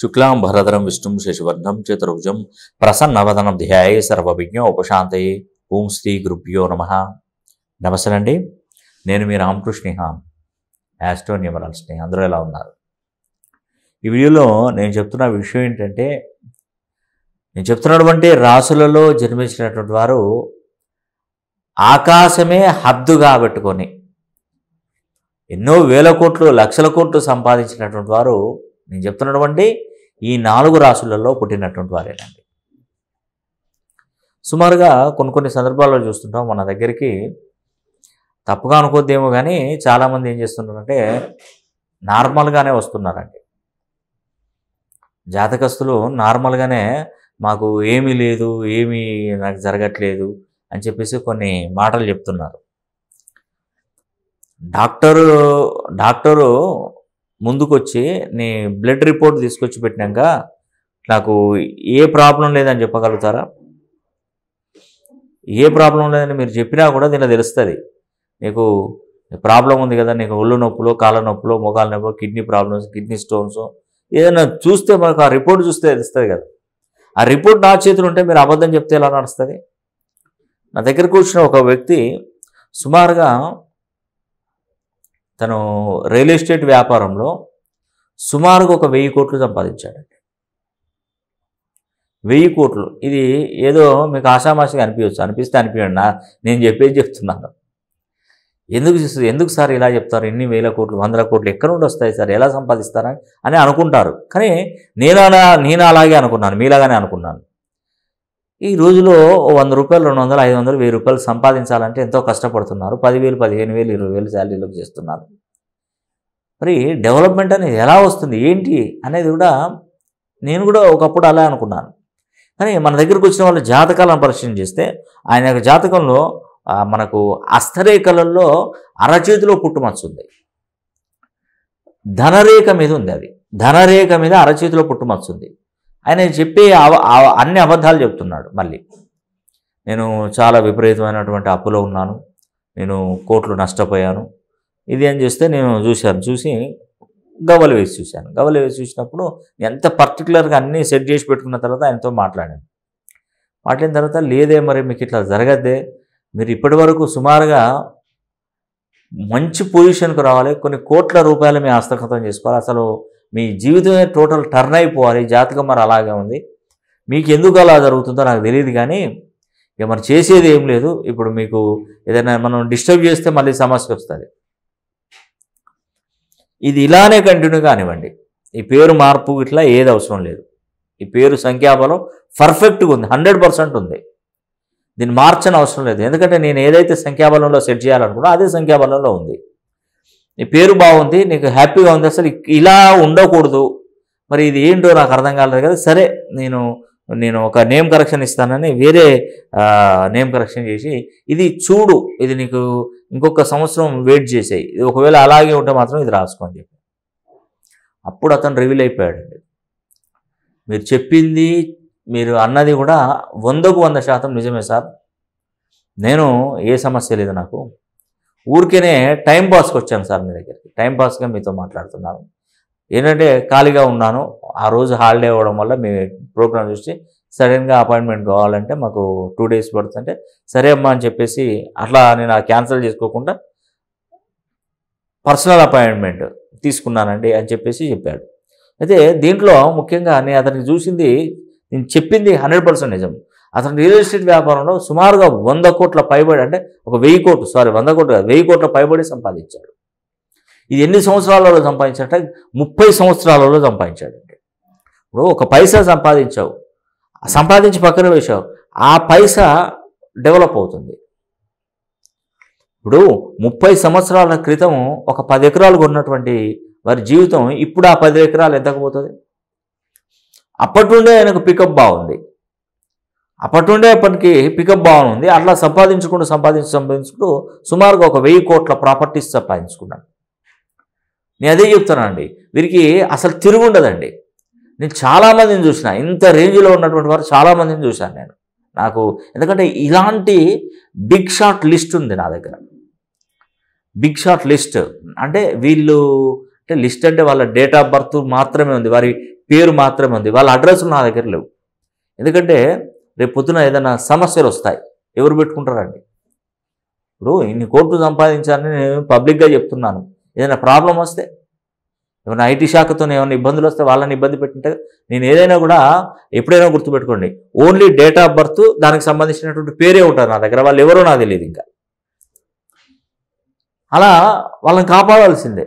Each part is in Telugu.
శుక్లాం భరధరం విష్ణుం శశివర్ణం చతుర్భుజం ప్రసన్నవదనం ధ్యాయే సర్వవిజ్ఞ ఉపశాంతయే ఓం శ్రీ గురుభ్యో నమ నమస్తే అండి నేను మీ రామకృష్ణ యాస్ట్రో న్యూమరాల్స్ని అందరూ ఎలా ఉన్నారు ఈ వీడియోలో నేను చెప్తున్న విషయం ఏంటంటే నేను చెప్తున్నటువంటి రాసులలో జన్మించినటువంటి వారు ఆకాశమే హద్దుగా పెట్టుకొని ఎన్నో వేల కోట్లు లక్షల కోట్లు సంపాదించినటువంటి వారు నేను చెప్తున్నటువంటి ఈ నాలుగు రాసులలో పుట్టినటువంటి వారేనండి సుమారుగా కొన్ని కొన్ని సందర్భాల్లో చూస్తుంటాం మన దగ్గరికి తప్పుగా అనుకోద్దేమో కానీ చాలామంది ఏం చేస్తున్నారంటే నార్మల్గానే వస్తున్నారండి జాతకస్తులు నార్మల్గానే మాకు ఏమీ లేదు ఏమీ నాకు జరగట్లేదు అని చెప్పేసి కొన్ని మాటలు చెప్తున్నారు డాక్టరు డాక్టరు ముందుకొచ్చి నీ బ్లడ్ రిపోర్ట్ తీసుకొచ్చి పెట్టినాక నాకు ఏ ప్రాబ్లం లేదని చెప్పగలుగుతారా ఏ ప్రాబ్లం లేదని మీరు చెప్పినా కూడా దీన్ని తెలుస్తుంది నీకు ప్రాబ్లం ఉంది కదా నీకు ఒళ్ళు నొప్పులు కాళ్ళ నొప్పులు మొగాల నొప్పులు కిడ్నీ ప్రాబ్లమ్స్ కిడ్నీ స్టోన్స్ ఏదైనా చూస్తే మనకు ఆ రిపోర్ట్ చూస్తే తెలుస్తుంది కదా ఆ రిపోర్ట్ నా చేతులు ఉంటే మీరు అబద్ధం చెప్తే ఎలా నడుస్తుంది నా దగ్గరకు వచ్చిన ఒక వ్యక్తి సుమారుగా తను రియల్ ఎస్టేట్ వ్యాపారంలో సుమారుగా ఒక వెయ్యి కోట్లు సంపాదించాడండి వెయ్యి కోట్లు ఇది ఏదో మీకు ఆషామాషిగా అనిపించవచ్చు అనిపిస్తే అనిపించండి నేను చెప్పేది చెప్తున్నాను ఎందుకు ఎందుకు సార్ ఇలా చెప్తారు ఎన్ని వేల కోట్లు వందల కోట్లు ఎక్కడ నుండి వస్తాయి సార్ ఎలా సంపాదిస్తారని అని అనుకుంటారు కానీ నేను అలా నేను అలాగే అనుకున్నాను మీలాగానే అనుకున్నాను ఈ రోజులో వంద రూపాయలు రెండు వందలు ఐదు వందలు వెయ్యి రూపాయలు సంపాదించాలంటే ఎంతో కష్టపడుతున్నారు పదివేలు పదిహేను వేలు ఇరవై వేలు శాలరీలోకి చేస్తున్నారు మరి డెవలప్మెంట్ అనేది ఎలా వస్తుంది ఏంటి అనేది కూడా నేను కూడా ఒకప్పుడు అలా అనుకున్నాను కానీ మన దగ్గరకు వచ్చిన వాళ్ళు జాతకాలను పరిశీలన చేస్తే ఆయన యొక్క జాతకంలో మనకు అస్తరేఖలలో అరచేతిలో పుట్టుమచ్చు ఉంది ధనరేఖ మీద ఉంది అది ధనరేఖ మీద అరచేతిలో పుట్టుమచ్చు ఉంది ఆయన చెప్పే అన్ని అబద్ధాలు చెప్తున్నాడు మళ్ళీ నేను చాలా విపరీతమైనటువంటి అప్పులో ఉన్నాను నేను కోట్లు నష్టపోయాను ఇది అని చేస్తే నేను చూశాను చూసి గవలు వేసి చూశాను గవలు వేసి చూసినప్పుడు ఎంత పర్టికులర్గా అన్నీ సెట్ చేసి పెట్టుకున్న తర్వాత ఆయనతో మాట్లాడాను మాట్లాడిన తర్వాత లేదే మరి మీకు ఇట్లా జరగద్దే మీరు ఇప్పటి వరకు సుమారుగా మంచి పొజిషన్కు రావాలి కొన్ని కోట్ల రూపాయలు మీ హస్తగతం చేసుకోవాలి అసలు మీ జీవితమే టోటల్ టర్న్ అయిపోవాలి జాతకం మరి అలాగే ఉంది మీకు ఎందుకు అలా జరుగుతుందో నాకు తెలియదు కానీ ఇక మరి చేసేది ఏం లేదు ఇప్పుడు మీకు ఏదైనా మనం డిస్టర్బ్ చేస్తే మళ్ళీ సమస్య వస్తుంది ఇది ఇలానే కంటిన్యూ కానివ్వండి ఈ పేరు మార్పు ఇట్లా ఏది అవసరం లేదు ఈ పేరు సంఖ్యాబలం పర్ఫెక్ట్గా ఉంది హండ్రెడ్ పర్సెంట్ ఉంది దీన్ని మార్చని అవసరం లేదు ఎందుకంటే నేను ఏదైతే సంఖ్యాబలంలో సెట్ చేయాలనుకున్నా అదే సంఖ్యాబలంలో ఉంది నీ పేరు బాగుంది నీకు హ్యాపీగా ఉంది అసలు ఇలా ఉండకూడదు మరి ఇది ఏంటో నాకు అర్థం కాలేదు కదా సరే నేను నేను ఒక నేమ్ కరెక్షన్ ఇస్తానని వేరే నేమ్ కరెక్షన్ చేసి ఇది చూడు ఇది నీకు ఇంకొక సంవత్సరం వెయిట్ చేసేయి ఇది ఒకవేళ అలాగే ఉంటే మాత్రం ఇది రాసుకోని చెప్పి అప్పుడు అతను రివీల్ అయిపోయాడండి మీరు చెప్పింది మీరు అన్నది కూడా వందకు వంద శాతం నిజమే సార్ నేను ఏ సమస్య లేదు నాకు ఊరికేనే టైం పాస్కి వచ్చాను సార్ మీ దగ్గరికి టైం పాస్గా మీతో మాట్లాడుతున్నాను ఏంటంటే ఖాళీగా ఉన్నాను ఆ రోజు హాలిడే అవ్వడం వల్ల మీ ప్రోగ్రామ్ చూసి సడన్గా అపాయింట్మెంట్ కావాలంటే మాకు టూ డేస్ పడుతుంటే సరే అమ్మా అని చెప్పేసి అట్లా నేను క్యాన్సిల్ చేసుకోకుండా పర్సనల్ అపాయింట్మెంట్ తీసుకున్నానండి అని చెప్పేసి చెప్పాడు అయితే దీంట్లో ముఖ్యంగా నేను అతనికి చూసింది నేను చెప్పింది హండ్రెడ్ నిజం అతను రియల్ ఎస్టేట్ వ్యాపారంలో సుమారుగా వంద కోట్ల పైబడి అంటే ఒక వెయ్యి కోట్లు సారీ వంద కోట్లు కాదు వెయ్యి కోట్ల పైబడి సంపాదించాడు ఇది ఎన్ని సంవత్సరాలలో సంపాదించాడంటే ముప్పై సంవత్సరాలలో సంపాదించాడండి ఇప్పుడు ఒక పైసా సంపాదించావు సంపాదించి పక్కన వేసావు ఆ పైసా డెవలప్ అవుతుంది ఇప్పుడు ముప్పై సంవత్సరాల క్రితం ఒక పది ఎకరాలు కొన్నటువంటి వారి జీవితం ఇప్పుడు ఆ పది ఎకరాలు ఎంతకపోతుంది అప్పటి నుండే ఆయనకు పికప్ బాగుంది అప్పటి నుండే పనికి పికప్ భవనం ఉంది అట్లా సంపాదించుకుంటూ సంపాదించు సంపాదించుకుంటూ సుమారుగా ఒక వెయ్యి కోట్ల ప్రాపర్టీస్ సంపాదించుకున్నాను నేను అదే చెప్తానండి వీరికి అసలు తిరుగుండదండి నేను చాలామందిని చూసిన ఇంత రేంజ్లో ఉన్నటువంటి వారు చాలామందిని చూశాను నేను నాకు ఎందుకంటే ఇలాంటి బిగ్ షాట్ లిస్ట్ ఉంది నా దగ్గర బిగ్ షాట్ లిస్ట్ అంటే వీళ్ళు అంటే లిస్ట్ అంటే వాళ్ళ డేట్ ఆఫ్ బర్త్ మాత్రమే ఉంది వారి పేరు మాత్రమే ఉంది వాళ్ళ అడ్రస్ నా దగ్గర లేవు ఎందుకంటే రేపు పొద్దున ఏదైనా సమస్యలు వస్తాయి ఎవరు పెట్టుకుంటారండి ఇప్పుడు ఇన్ని కోట్లు సంపాదించాలని నేను పబ్లిక్గా చెప్తున్నాను ఏదైనా ప్రాబ్లం వస్తే ఏమైనా ఐటీ శాఖతో ఏమైనా ఇబ్బందులు వస్తే వాళ్ళని ఇబ్బంది పెట్టింటే నేను ఏదైనా కూడా ఎప్పుడైనా గుర్తుపెట్టుకోండి ఓన్లీ డేట్ ఆఫ్ బర్త్ దానికి సంబంధించినటువంటి పేరే ఉంటారు నా దగ్గర వాళ్ళు ఎవరో నాకు తెలియదు ఇంకా అలా వాళ్ళని కాపాడాల్సిందే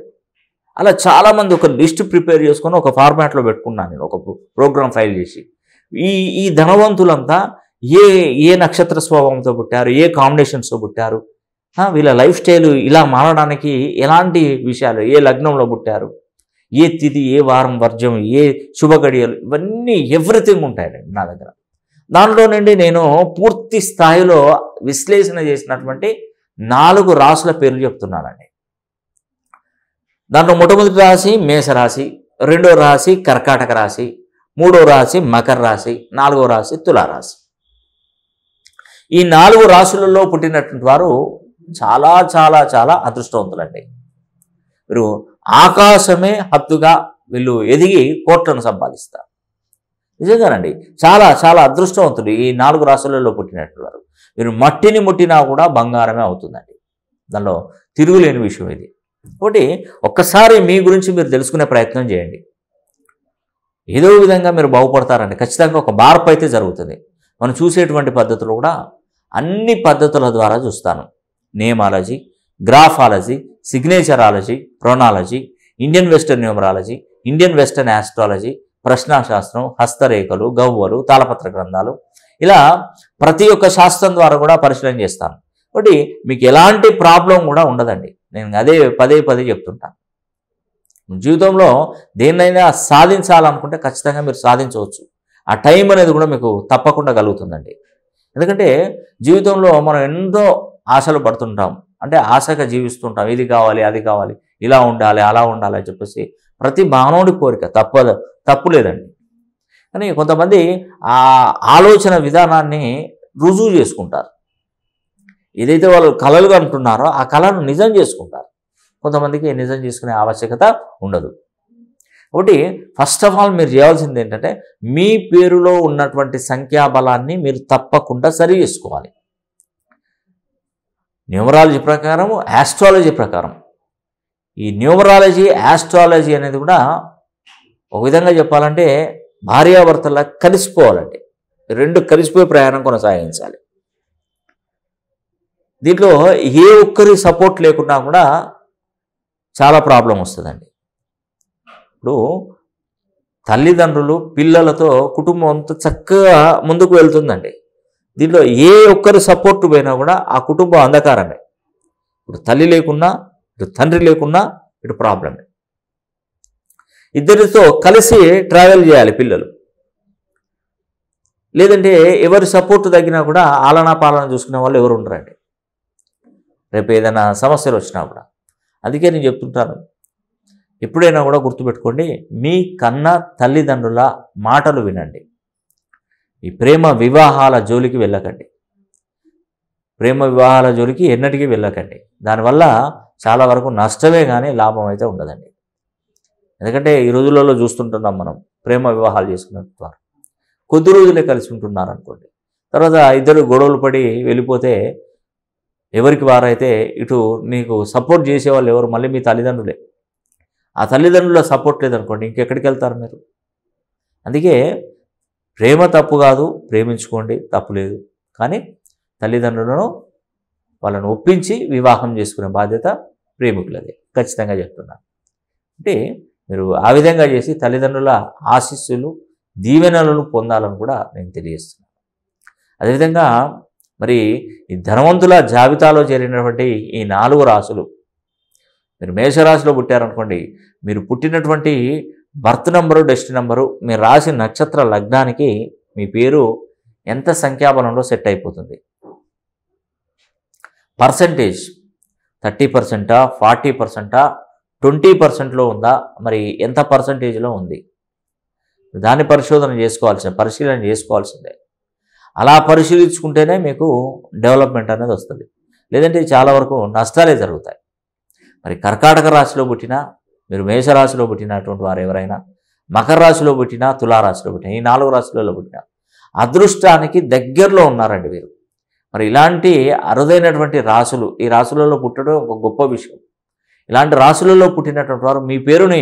అలా చాలామంది ఒక లిస్ట్ ప్రిపేర్ చేసుకొని ఒక ఫార్మాట్లో పెట్టుకున్నాను నేను ఒక ప్రోగ్రామ్ ఫైల్ చేసి ఈ ఈ ధనవంతులంతా ఏ ఏ నక్షత్ర స్వభావంతో పుట్టారు ఏ కాంబినేషన్స్తో పుట్టారు వీళ్ళ లైఫ్ స్టైల్ ఇలా మారడానికి ఎలాంటి విషయాలు ఏ లగ్నంలో పుట్టారు ఏ తిథి ఏ వారం వర్జం ఏ శుభగడియలు ఇవన్నీ ఎవ్రీథింగ్ ఉంటాయండి నా దగ్గర దాంట్లో నుండి నేను పూర్తి స్థాయిలో విశ్లేషణ చేసినటువంటి నాలుగు రాసుల పేర్లు చెప్తున్నానండి దాంట్లో మొట్టమొదటి రాశి మేషరాశి రెండో రాశి కర్కాటక రాశి మూడో రాశి మకర రాశి నాలుగో రాశి తులారాశి ఈ నాలుగు రాశులలో పుట్టినటువంటి వారు చాలా చాలా చాలా అదృష్టవంతులండి మీరు ఆకాశమే హత్తుగా వీళ్ళు ఎదిగి కోట్లను సంపాదిస్తారు నిజంగానండి చాలా చాలా అదృష్టవంతుడు ఈ నాలుగు రాశులలో పుట్టినటువంటి వారు మీరు మట్టిని ముట్టినా కూడా బంగారమే అవుతుందండి దానిలో తిరుగులేని విషయం ఇది ఒకటి ఒక్కసారి మీ గురించి మీరు తెలుసుకునే ప్రయత్నం చేయండి ఏదో విధంగా మీరు బాగుపడతారండి ఖచ్చితంగా ఒక మార్పు అయితే జరుగుతుంది మనం చూసేటువంటి పద్ధతులు కూడా అన్ని పద్ధతుల ద్వారా చూస్తాను namology graphology signaturology pronology Indian western numerology Indian western astrology ప్రశ్నాశాస్త్రం హస్తరేఖలు గవ్వలు తాళపత్ర గ్రంథాలు ఇలా ప్రతి ఒక్క శాస్త్రం ద్వారా కూడా పరిశీలన చేస్తాను కాబట్టి మీకు ఎలాంటి ప్రాబ్లం కూడా ఉండదండి నేను అదే పదే పదే చెప్తుంటాను జీవితంలో దేన్నైనా సాధించాలనుకుంటే ఖచ్చితంగా మీరు సాధించవచ్చు ఆ టైం అనేది కూడా మీకు తప్పకుండా కలుగుతుందండి ఎందుకంటే జీవితంలో మనం ఎంతో ఆశలు పడుతుంటాం అంటే ఆశగా జీవిస్తుంటాం ఇది కావాలి అది కావాలి ఇలా ఉండాలి అలా ఉండాలి అని చెప్పేసి ప్రతి మానవుడి కోరిక తప్ప తప్పు లేదండి కానీ కొంతమంది ఆ ఆలోచన విధానాన్ని రుజువు చేసుకుంటారు ఏదైతే వాళ్ళు కళలుగా అంటున్నారో ఆ కళను నిజం చేసుకుంటారు కొంతమందికి నిజం చేసుకునే ఆవశ్యకత ఉండదు ఒకటి ఫస్ట్ ఆఫ్ ఆల్ మీరు చేయాల్సింది ఏంటంటే మీ పేరులో ఉన్నటువంటి సంఖ్యాబలాన్ని మీరు తప్పకుండా సరి చేసుకోవాలి న్యూమరాలజీ ప్రకారం యాస్ట్రాలజీ ప్రకారం ఈ న్యూమరాలజీ యాస్ట్రాలజీ అనేది కూడా ఒక విధంగా చెప్పాలంటే భార్యాభర్తల కలిసిపోవాలండి రెండు కలిసిపోయి ప్రయాణం కొనసాగించాలి దీంట్లో ఏ ఒక్కరి సపోర్ట్ లేకుండా కూడా చాలా ప్రాబ్లం వస్తుందండి ఇప్పుడు తల్లిదండ్రులు పిల్లలతో కుటుంబం అంతా చక్కగా ముందుకు వెళ్తుందండి దీంట్లో ఏ ఒక్కరు సపోర్ట్ పోయినా కూడా ఆ కుటుంబం అంధకారమే ఇప్పుడు తల్లి లేకున్నా ఇటు తండ్రి లేకున్నా ఇటు ప్రాబ్లమే ఇద్దరితో కలిసి ట్రావెల్ చేయాలి పిల్లలు లేదంటే ఎవరి సపోర్ట్ తగ్గినా కూడా ఆలనా పాలన చూసుకునే వాళ్ళు ఎవరు ఉండరండి రేపు ఏదైనా సమస్యలు వచ్చినా కూడా అందుకే నేను చెప్తుంటాను ఎప్పుడైనా కూడా గుర్తుపెట్టుకోండి మీ కన్న తల్లిదండ్రుల మాటలు వినండి ఈ ప్రేమ వివాహాల జోలికి వెళ్ళకండి ప్రేమ వివాహాల జోలికి ఎన్నటికీ వెళ్ళకండి దానివల్ల చాలా వరకు నష్టమే కానీ లాభం అయితే ఉండదండి ఎందుకంటే ఈ రోజులలో చూస్తుంటున్నాం మనం ప్రేమ వివాహాలు చేసుకున్నట్టు కొద్ది రోజులే కలిసి ఉంటున్నారు అనుకోండి తర్వాత ఇద్దరు గొడవలు పడి వెళ్ళిపోతే ఎవరికి వారైతే ఇటు నీకు సపోర్ట్ చేసేవాళ్ళు ఎవరు మళ్ళీ మీ తల్లిదండ్రులే ఆ తల్లిదండ్రుల సపోర్ట్ లేదనుకోండి ఇంకెక్కడికి వెళ్తారు మీరు అందుకే ప్రేమ తప్పు కాదు ప్రేమించుకోండి తప్పు లేదు కానీ తల్లిదండ్రులను వాళ్ళను ఒప్పించి వివాహం చేసుకునే బాధ్యత ప్రేమికులదే ఖచ్చితంగా చెప్తున్నాను అంటే మీరు ఆ విధంగా చేసి తల్లిదండ్రుల ఆశీస్సులు దీవెనలను పొందాలని కూడా నేను తెలియజేస్తున్నాను అదేవిధంగా మరి ఈ ధనవంతుల జాబితాలో చేరినటువంటి ఈ నాలుగు రాసులు మీరు మేషరాశిలో పుట్టారనుకోండి మీరు పుట్టినటువంటి బర్త్ నెంబరు డెస్ట్ నెంబరు మీరు రాసి నక్షత్ర లగ్నానికి మీ పేరు ఎంత సంఖ్యాబలంలో సెట్ అయిపోతుంది పర్సంటేజ్ థర్టీ పర్సెంటా ఫార్టీ పర్సెంటా ట్వంటీ పర్సెంట్లో ఉందా మరి ఎంత పర్సంటేజ్లో ఉంది దాన్ని పరిశోధన చేసుకోవాల్సిందే పరిశీలన చేసుకోవాల్సిందే అలా పరిశీలించుకుంటేనే మీకు డెవలప్మెంట్ అనేది వస్తుంది లేదంటే చాలా వరకు నష్టాలే జరుగుతాయి మరి కర్కాటక రాశిలో పుట్టిన మీరు మేషరాశిలో పుట్టినటువంటి వారు ఎవరైనా మకర రాశిలో పుట్టినా తులారాశిలో పుట్టినా ఈ నాలుగు రాశులలో పుట్టిన అదృష్టానికి దగ్గరలో ఉన్నారండి వీరు మరి ఇలాంటి అరుదైనటువంటి రాసులు ఈ రాసులలో పుట్టడం ఒక గొప్ప విషయం ఇలాంటి రాసులలో పుట్టినటువంటి వారు మీ పేరుని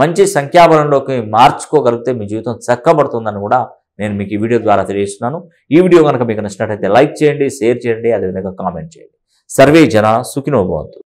మంచి సంఖ్యాబలంలోకి మార్చుకోగలిగితే మీ జీవితం చక్కబడుతుందని కూడా నేను మీకు ఈ వీడియో ద్వారా తెలియజేస్తున్నాను ఈ వీడియో కనుక మీకు నచ్చినట్లయితే లైక్ చేయండి షేర్ చేయండి అదేవిధంగా కామెంట్ చేయండి సర్వే జన సుఖినోభవంతు